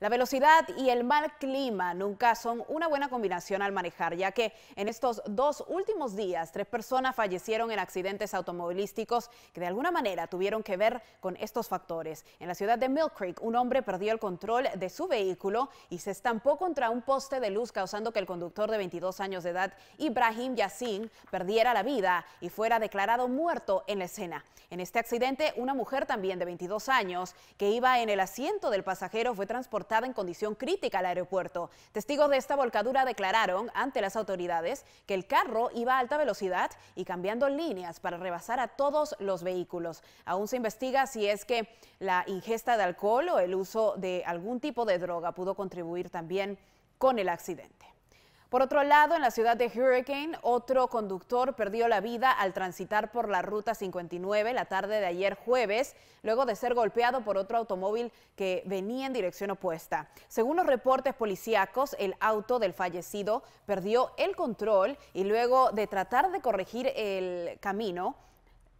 La velocidad y el mal clima nunca son una buena combinación al manejar, ya que en estos dos últimos días tres personas fallecieron en accidentes automovilísticos que de alguna manera tuvieron que ver con estos factores. En la ciudad de Mill Creek, un hombre perdió el control de su vehículo y se estampó contra un poste de luz, causando que el conductor de 22 años de edad, Ibrahim Yassin, perdiera la vida y fuera declarado muerto en la escena. En este accidente, una mujer también de 22 años que iba en el asiento del pasajero fue transportada en condición crítica al aeropuerto. Testigos de esta volcadura declararon ante las autoridades que el carro iba a alta velocidad y cambiando líneas para rebasar a todos los vehículos. Aún se investiga si es que la ingesta de alcohol o el uso de algún tipo de droga pudo contribuir también con el accidente. Por otro lado, en la ciudad de Hurricane, otro conductor perdió la vida al transitar por la ruta 59 la tarde de ayer jueves, luego de ser golpeado por otro automóvil que venía en dirección opuesta. Según los reportes policíacos, el auto del fallecido perdió el control y luego de tratar de corregir el camino,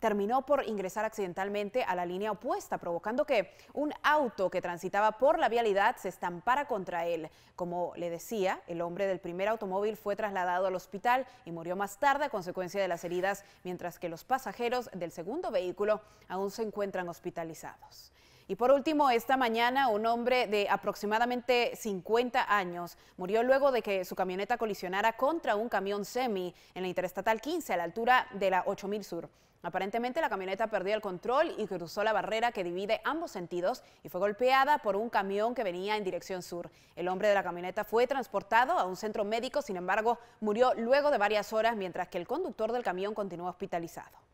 terminó por ingresar accidentalmente a la línea opuesta, provocando que un auto que transitaba por la vialidad se estampara contra él. Como le decía, el hombre del primer automóvil fue trasladado al hospital y murió más tarde a consecuencia de las heridas, mientras que los pasajeros del segundo vehículo aún se encuentran hospitalizados. Y por último, esta mañana un hombre de aproximadamente 50 años murió luego de que su camioneta colisionara contra un camión semi en la Interestatal 15 a la altura de la 8000 Sur. Aparentemente la camioneta perdió el control y cruzó la barrera que divide ambos sentidos y fue golpeada por un camión que venía en dirección sur. El hombre de la camioneta fue transportado a un centro médico, sin embargo, murió luego de varias horas mientras que el conductor del camión continuó hospitalizado.